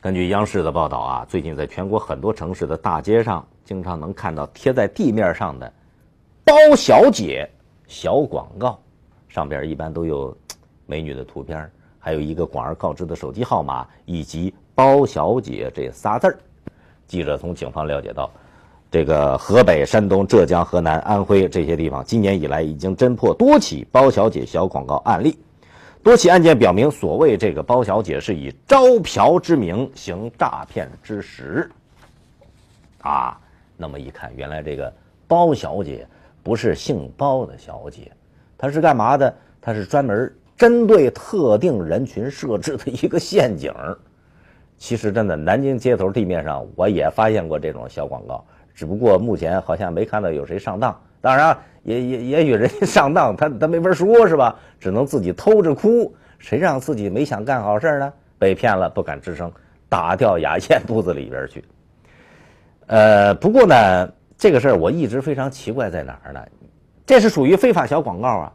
根据央视的报道啊，最近在全国很多城市的大街上，经常能看到贴在地面上的“包小姐”小广告，上边一般都有美女的图片，还有一个广而告之的手机号码以及“包小姐”这仨字儿。记者从警方了解到，这个河北、山东、浙江、河南、安徽这些地方，今年以来已经侦破多起“包小姐”小广告案例。多起案件表明，所谓这个包小姐是以招嫖之名行诈骗之实。啊，那么一看，原来这个包小姐不是姓包的小姐，她是干嘛的？她是专门针对特定人群设置的一个陷阱。其实，真的，南京街头地面上我也发现过这种小广告，只不过目前好像没看到有谁上当。当然。也也也许人家上当，他他没法说，是吧？只能自己偷着哭。谁让自己没想干好事呢？被骗了，不敢吱声，打掉牙咽肚子里边去。呃，不过呢，这个事儿我一直非常奇怪，在哪儿呢？这是属于非法小广告啊！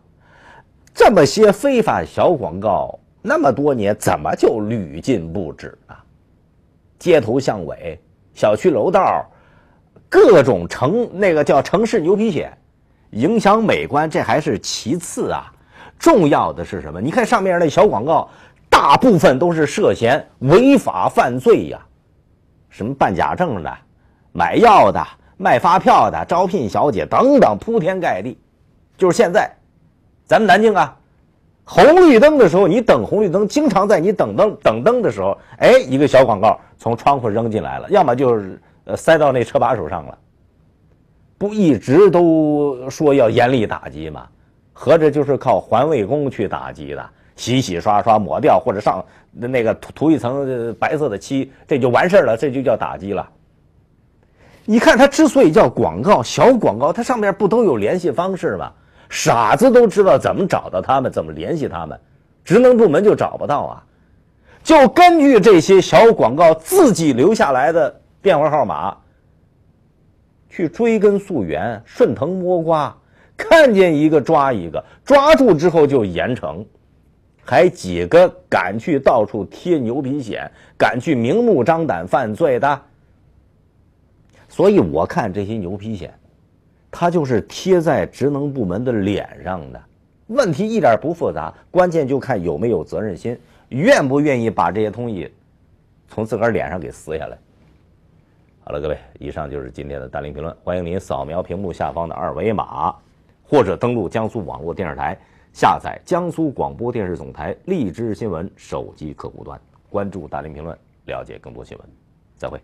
这么些非法小广告，那么多年，怎么就屡禁不止啊？街头巷尾、小区楼道，各种城那个叫城市牛皮癣。影响美观，这还是其次啊。重要的是什么？你看上面那小广告，大部分都是涉嫌违法犯罪呀，什么办假证的、买药的、卖发票的、招聘小姐等等，铺天盖地。就是现在，咱们南京啊，红绿灯的时候，你等红绿灯，经常在你等灯、等灯的时候，哎，一个小广告从窗户扔进来了，要么就是呃塞到那车把手上了。不一直都说要严厉打击吗？合着就是靠环卫工去打击的，洗洗刷刷抹掉或者上那个涂涂一层白色的漆，这就完事了，这就叫打击了。你看，它之所以叫广告小广告，它上面不都有联系方式吗？傻子都知道怎么找到他们，怎么联系他们，职能部门就找不到啊！就根据这些小广告自己留下来的电话号码。去追根溯源，顺藤摸瓜，看见一个抓一个，抓住之后就严惩，还几个敢去到处贴牛皮癣，敢去明目张胆犯罪的。所以我看这些牛皮癣，它就是贴在职能部门的脸上的，问题一点不复杂，关键就看有没有责任心，愿不愿意把这些东西从自个儿脸上给撕下来。好了，各位，以上就是今天的《大林评论》。欢迎您扫描屏幕下方的二维码，或者登录江苏网络电视台，下载江苏广播电视总台荔枝新闻手机客户端，关注《大林评论》，了解更多新闻。再会。